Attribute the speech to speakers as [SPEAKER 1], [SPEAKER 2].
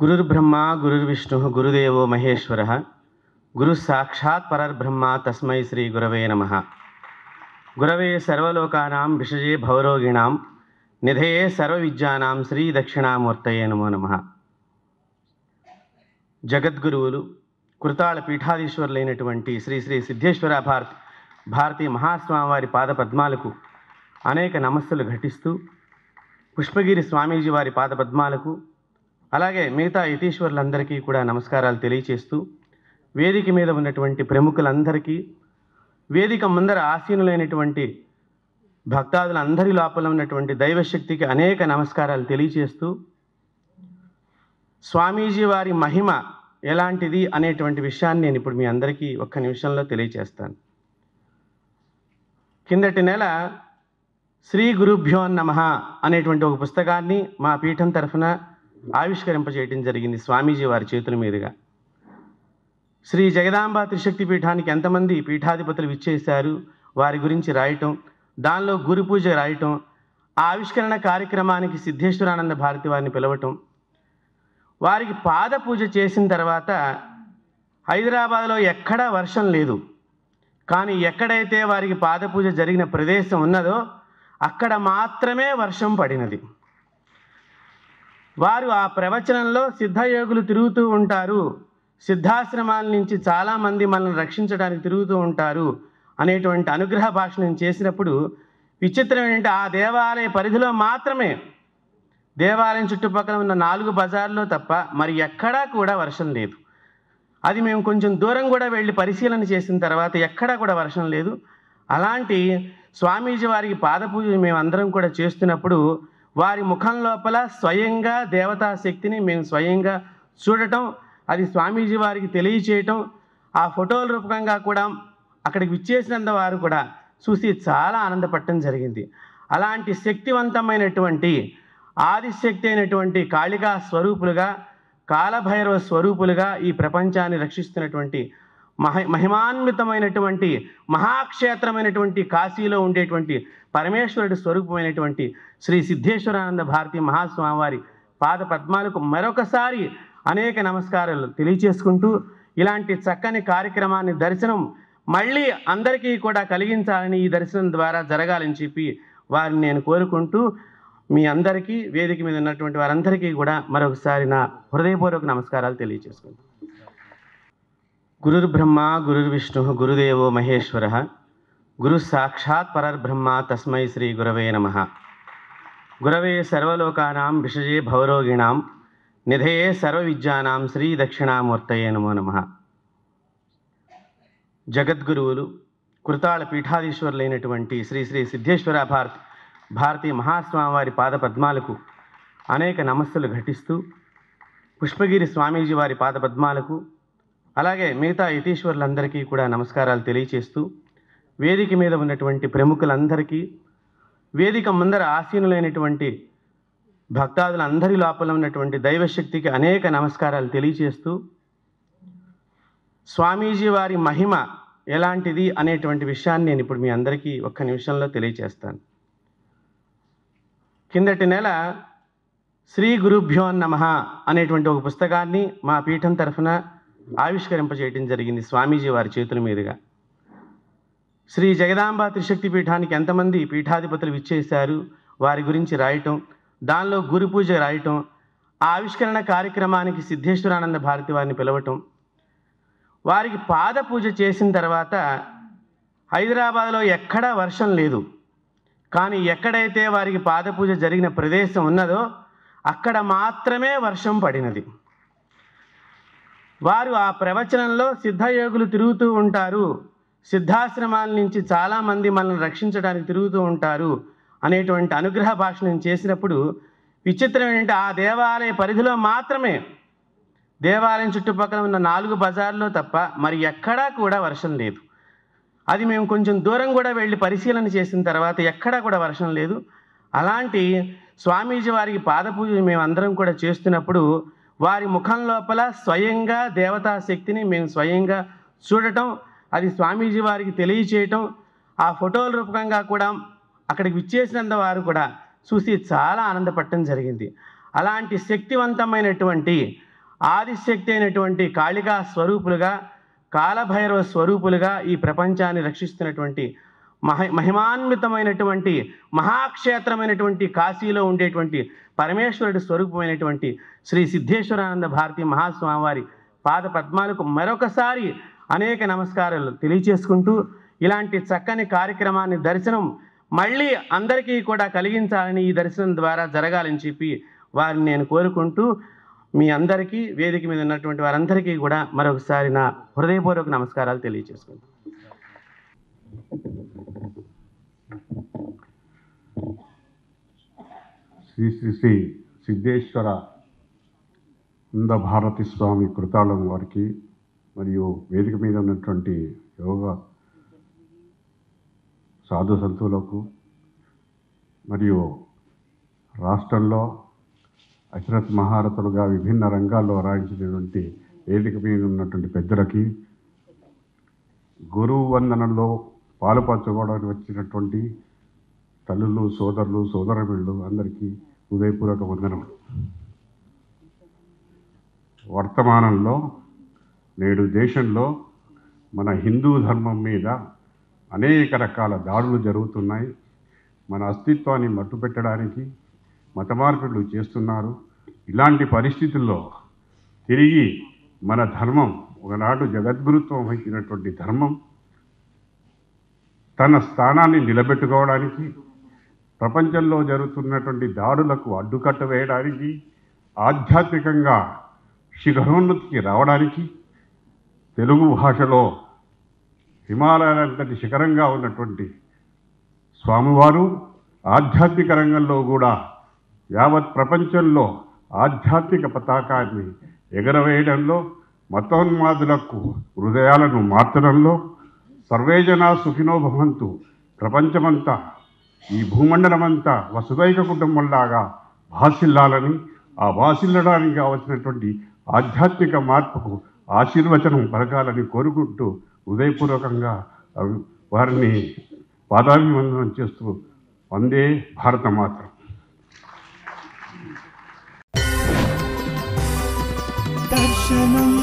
[SPEAKER 1] గురుర్బ్రహ్మ గురుర్విష్ణు గురుదేవో మహేశ్వర గురు సాక్షాత్ పరర్బ్రహ్మ తస్మై శ్రీ గురవే నమ గురవే సర్వలోకానాం విషజే భవరోగిణాం నిధయే సర్వ విద్యానాం శ్రీ దక్షిణామూర్తయే నమో నమ జగద్గురువులు కృతాళ పీఠాధీశ్వరులైనటువంటి శ్రీ శ్రీ సిద్ధేశ్వర భారతి భారతీ మహాస్వామివారి పాద పద్మాలకు అనేక నమస్సులు ఘటిస్తూ పుష్పగిరి స్వామీజీ వారి పాదపద్మాలకు అలాగే మిగతా యతీశ్వరులందరికీ కూడా నమస్కారాలు తెలియచేస్తూ వేదిక మీద ఉన్నటువంటి ప్రముఖులందరికీ వేదిక ముందర ఆసీనులైనటువంటి భక్తాదులందరి లోపల ఉన్నటువంటి దైవశక్తికి అనేక నమస్కారాలు తెలియచేస్తూ స్వామీజీ వారి మహిమ ఎలాంటిది అనేటువంటి విషయాన్ని నేను ఇప్పుడు మీ అందరికీ ఒక్క నిమిషంలో తెలియచేస్తాను కిందటి నెల శ్రీ గురుభ్యో నమ అనేటువంటి ఒక పుస్తకాన్ని మా పీఠం తరఫున ఆవిష్కరింపజేయటం జరిగింది స్వామీజీ వారి చేతుల మీదుగా శ్రీ జగదాంబ త్రిశక్తి పీఠానికి ఎంతమంది పీఠాధిపతులు విచ్చేశారు వారి గురించి రాయటం దానిలో గురు పూజ రాయటం ఆ ఆవిష్కరణ కార్యక్రమానికి సిద్ధేశ్వరానంద భారతి వారిని పిలవటం వారికి పాద పూజ చేసిన తర్వాత హైదరాబాద్లో ఎక్కడా వర్షం లేదు కానీ ఎక్కడైతే వారికి పాద పూజ జరిగిన ప్రదేశం ఉన్నదో అక్కడ మాత్రమే వర్షం పడినది వారు ఆ ప్రవచనంలో సిద్ధయోగులు తిరుగుతూ ఉంటారు సిద్ధాశ్రమాల నుంచి చాలామంది మనల్ని రక్షించడానికి తిరుగుతూ ఉంటారు అనేటువంటి అనుగ్రహ భాషణం చేసినప్పుడు విచిత్రం ఏంటంటే ఆ దేవాలయ పరిధిలో మాత్రమే దేవాలయం చుట్టుపక్కల ఉన్న నాలుగు బజార్లో తప్ప మరి ఎక్కడా కూడా వర్షం లేదు అది మేము కొంచెం దూరం కూడా వెళ్ళి పరిశీలన చేసిన తర్వాత ఎక్కడా కూడా వర్షం లేదు అలాంటి స్వామీజీ వారికి పాదపూజ మేమందరం కూడా చేస్తున్నప్పుడు వారి ముఖం లోపల స్వయంగా దేవతా శక్తిని మేము స్వయంగా చూడటం అది స్వామీజీ వారికి తెలియచేయటం ఆ ఫోటోల రూపకంగా కూడా అక్కడికి విచ్చేసినంత వారు కూడా చూసి చాలా ఆనందపడటం జరిగింది అలాంటి శక్తివంతమైనటువంటి ఆదిశక్తి అయినటువంటి కాళికా స్వరూపులుగా కాలభైరవ స్వరూపులుగా ఈ ప్రపంచాన్ని రక్షిస్తున్నటువంటి మహ మహిమాన్వితమైనటువంటి మహాక్షేత్రమైనటువంటి కాశీలో ఉండేటువంటి పరమేశ్వరుడి స్వరూపమైనటువంటి శ్రీ సిద్ధేశ్వరానంద భారతి మహాస్వామివారి పాద పద్మాలకు మరొకసారి అనేక నమస్కారాలు తెలియచేసుకుంటూ ఇలాంటి చక్కని కార్యక్రమాన్ని దర్శనం మళ్ళీ అందరికీ కూడా కలిగించాలని ఈ దర్శనం ద్వారా జరగాలని చెప్పి వారిని నేను కోరుకుంటూ మీ అందరికీ వేదిక మీద ఉన్నటువంటి వారందరికీ కూడా మరొకసారి నా హృదయపూర్వక నమస్కారాలు తెలియజేసుకుంటాను గురుర్బ్రహ్మ గురుర్విష్ణు గురుదేవో మహేశ్వర గురు సాక్షాత్ పరర్బ్రహ్మ తస్మై శ్రీ గురవే నమ గురవే సర్వలోకానాం విషజే భవరోగిణాం నిధయే విద్యానాం శ్రీ దక్షిణామూర్తయే నమో నమ జగద్గురువులు కృతాళ పీఠాధీశ్వరులైనటువంటి శ్రీ శ్రీ సిద్ధేశ్వర భారతి భారతీ మహాస్వామివారి పాద పద్మాలకు అనేక నమస్సులు ఘటిస్తూ పుష్పగిరి స్వామీజీ వారి పాద పద్మాలకు అలాగే మిగతా ఇటీశ్వర్లందరికీ కూడా నమస్కారాలు తెలియచేస్తూ వేదిక మీద ఉన్నటువంటి ప్రముఖులందరికీ వేదిక ముందర ఆసీనులైనటువంటి భక్తాదులందరి లోపల ఉన్నటువంటి దైవశక్తికి అనేక నమస్కారాలు తెలియచేస్తూ స్వామీజీ వారి మహిమ ఎలాంటిది అనేటువంటి విషయాన్ని నేను ఇప్పుడు మీ అందరికీ ఒక్క నిమిషంలో తెలియచేస్తాను కిందటి నెల శ్రీ గురుభ్యో నమ అనేటువంటి ఒక పుస్తకాన్ని మా పీఠం తరఫున ఆవిష్కరింపజేయటం జరిగింది స్వామీజీ వారి చేతుల మీదుగా శ్రీ జగదాంబ త్రిశక్తి పీఠానికి ఎంతమంది పీఠాధిపతులు విచ్చేశారు వారి గురించి రాయటం దానిలో గురు పూజ రాయటం ఆ ఆవిష్కరణ కార్యక్రమానికి సిద్ధేశ్వరానంద భారతి వారిని పిలవటం వారికి పాద పూజ చేసిన తర్వాత హైదరాబాద్లో ఎక్కడా వర్షం లేదు కానీ ఎక్కడైతే వారికి పాదపూజ జరిగిన ప్రదేశం ఉన్నదో అక్కడ మాత్రమే వర్షం పడినది వారు ఆ ప్రవచనంలో సిద్ధయోగులు తిరుగుతూ ఉంటారు సిద్ధాశ్రమాల నుంచి చాలామంది మనల్ని రక్షించడానికి తిరుగుతూ ఉంటారు అనేటువంటి అనుగ్రహ భాషను చేసినప్పుడు విచిత్రం ఏంటంటే ఆ దేవాలయ పరిధిలో మాత్రమే దేవాలయం చుట్టుపక్కల ఉన్న నాలుగు బజార్లో తప్ప మరి ఎక్కడా కూడా వర్షం లేదు అది మేము కొంచెం దూరం కూడా వెళ్ళి పరిశీలన చేసిన తర్వాత ఎక్కడా కూడా వర్షం లేదు అలాంటి స్వామీజీ వారికి పాదపూజ మేమందరం కూడా చేస్తున్నప్పుడు వారి ముఖం లోపల స్వయంగా దేవతా శక్తిని మేము స్వయంగా చూడటం అది స్వామీజీ వారికి తెలియచేయటం ఆ ఫోటోల రూపకంగా కూడా అక్కడికి విచ్చేసినంత వారు కూడా చూసి చాలా ఆనందపడటం జరిగింది అలాంటి శక్తివంతమైనటువంటి ఆదిశక్తి అయినటువంటి కాళికా స్వరూపులుగా కాలభైరవ స్వరూపులుగా ఈ ప్రపంచాన్ని రక్షిస్తున్నటువంటి మహ మహిమాన్వితమైనటువంటి మహాక్షేత్రమైనటువంటి కాశీలో ఉండేటువంటి పరమేశ్వరుడి స్వరూపమైనటువంటి శ్రీ సిద్ధేశ్వరానంద భారతి మహాస్వామివారి పాద పద్మాలకు మరొకసారి అనేక నమస్కారాలు తెలియచేసుకుంటూ ఇలాంటి చక్కని కార్యక్రమాన్ని దర్శనం మళ్ళీ అందరికీ కూడా కలిగించాలని ఈ దర్శనం ద్వారా జరగాలని చెప్పి వారిని నేను కోరుకుంటూ మీ అందరికీ వేదిక మీద ఉన్నటువంటి వారందరికీ కూడా మరొకసారి నా హృదయపూర్వక నమస్కారాలు తెలియజేసుకుంటాను
[SPEAKER 2] శ్రీ శ్రీ శ్రీ సిద్ధేశ్వర నందభారతి స్వామి కృతాళం వారికి మరియు వేదిక మీద ఉన్నటువంటి యోగ సాధు సంతులకు మరియు రాష్ట్రంలో అశరత్ మహారథులుగా విభిన్న రంగాల్లో రాయించినటువంటి వేదిక మీద ఉన్నటువంటి పెద్దలకి గురువు వందనంలో పాలుపంచుకోవడానికి వచ్చినటువంటి తల్లులు సోదరులు సోదరబిళ్ళు అందరికీ హృదయపూర్వక వందనములు వర్తమానంలో నేడు దేశంలో మన హిందూ ధర్మం మీద అనేక రకాల దాడులు జరుగుతున్నాయి మన అస్తిత్వాన్ని మట్టుపెట్టడానికి మత మార్పిడులు చేస్తున్నారు ఇలాంటి పరిస్థితుల్లో తిరిగి మన ధర్మం ఒకనాడు జగద్గురుత్వం వహించినటువంటి ధర్మం తన స్థానాన్ని నిలబెట్టుకోవడానికి ప్రపంచంలో జరుగుతున్నటువంటి దాడులకు అడ్డుకట్ట వేయడానికి ఆధ్యాత్మికంగా శిఖరోన్నతికి రావడానికి తెలుగు భాషలో హిమాలయాలంతటి శిఖరంగా ఉన్నటువంటి స్వామివారు ఆధ్యాత్మిక రంగంలో కూడా యావత్ ప్రపంచంలో ఆధ్యాత్మిక పతాకాన్ని ఎగరవేయడంలో మతోన్మాదులకు హృదయాలను మార్చడంలో సర్వేజన సుఖినోభవంతు ప్రపంచమంతా ఈ భూమండలం అంతా వసుదైక కుటుంబంలాగా వాసిల్లాలని ఆ వాసిల్లడానికి కావలసినటువంటి ఆధ్యాత్మిక మార్పుకు ఆశీర్వచనం పలకాలని కోరుకుంటూ హృదయపూర్వకంగా వారిని పాదాభివందనం చేస్తూ వందే భారత మాత్రం దర్శనం